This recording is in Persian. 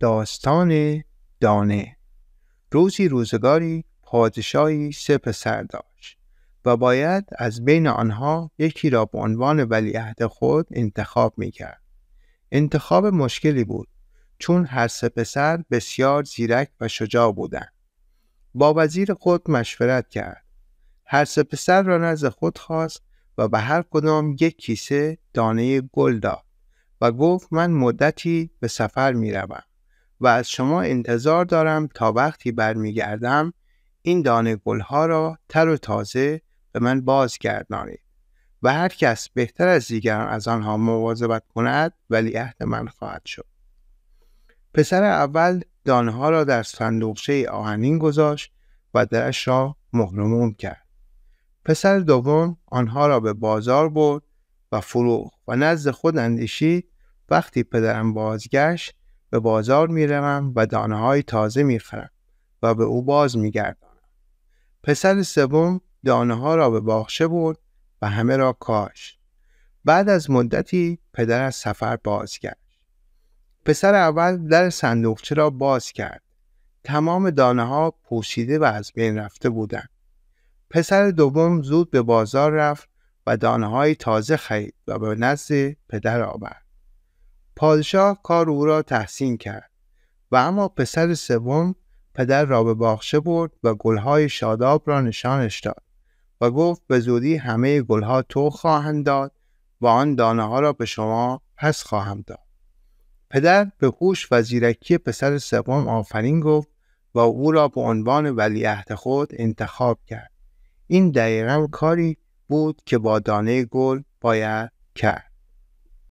داستان دانه روزی روزگاری پادشاهی سه پسر داشت و باید از بین آنها یکی را به عنوان ولیعهد خود انتخاب میکرد. انتخاب مشکلی بود چون هر سه پسر بسیار زیرک و شجاع بودند. با وزیر خود مشورت کرد. هر سه پسر را نزد خود خواست و به هر کدام یک کیسه دانه گل داد و گفت من مدتی به سفر می روم. و از شما انتظار دارم تا وقتی برمیگردم این دانه گلها را تر و تازه به من بازگردانید و هر کس بهتر از دیگران از آنها مواظبت کند ولی عهد من خواهد شد پسر اول دانه ها را در صندوقچه آهنین گذاشت و درش را مهرموم کرد پسر دوم آنها را به بازار برد و فروخ و نزد خود اندیشید وقتی پدرم بازگشت به بازار میروم و دانه های تازه میخرم و به او باز میگردانم پسر سوم دانه ها را به باخشه برد و همه را کاش بعد از مدتی پدر از سفر بازگشت پسر اول در صندوقچه را باز کرد تمام دانه ها پوشیده و از بین رفته بودند پسر دوم زود به بازار رفت و دانه های تازه خرید و به نزد پدر آورد پادشاه کار او را تحسین کرد و اما پسر سوم پدر را به باخشه برد و گلهای شاداب را نشانش داد و گفت به زودی همه گلها تو خواهند داد و آن دانه ها را به شما پس خواهم داد پدر به هوش و زیرکی پسر سوم آفرین گفت و او را به عنوان ولیعهد خود انتخاب کرد این دقیقا کاری بود که با دانه گل باید کرد